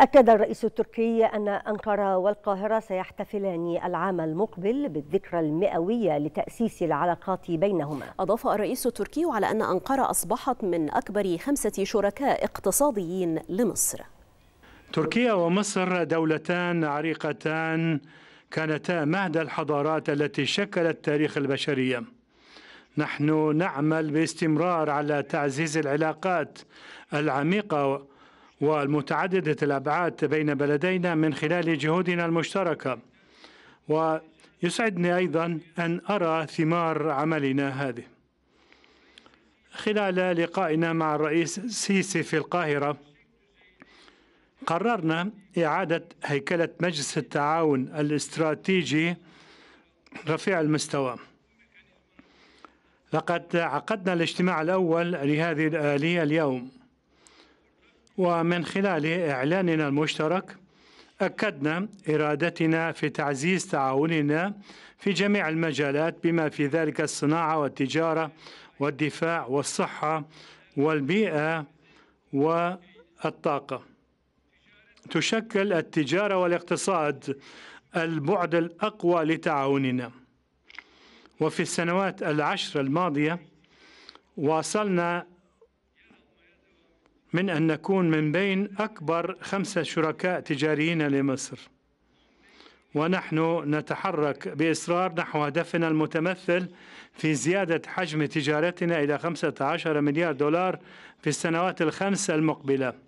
أكد الرئيس التركي أن أنقرة والقاهرة سيحتفلان العام المقبل بالذكرى المئوية لتأسيس العلاقات بينهما أضاف الرئيس التركي على أن أنقرة أصبحت من أكبر خمسة شركاء اقتصاديين لمصر تركيا ومصر دولتان عريقتان كانتا مهد الحضارات التي شكلت تاريخ البشرية نحن نعمل باستمرار على تعزيز العلاقات العميقة والمتعددة الأبعاد بين بلدينا من خلال جهودنا المشتركة ويسعدني أيضا أن أرى ثمار عملنا هذه خلال لقائنا مع الرئيس سيسي في القاهرة قررنا إعادة هيكلة مجلس التعاون الاستراتيجي رفيع المستوى لقد عقدنا الاجتماع الأول لهذه الآلية اليوم ومن خلال إعلاننا المشترك أكدنا إرادتنا في تعزيز تعاوننا في جميع المجالات بما في ذلك الصناعة والتجارة والدفاع والصحة والبيئة والطاقة تشكل التجارة والاقتصاد البعد الأقوى لتعاوننا وفي السنوات العشر الماضية واصلنا من أن نكون من بين أكبر خمسة شركاء تجاريين لمصر ونحن نتحرك بإصرار نحو هدفنا المتمثل في زيادة حجم تجارتنا إلى 15 مليار دولار في السنوات الخمس المقبلة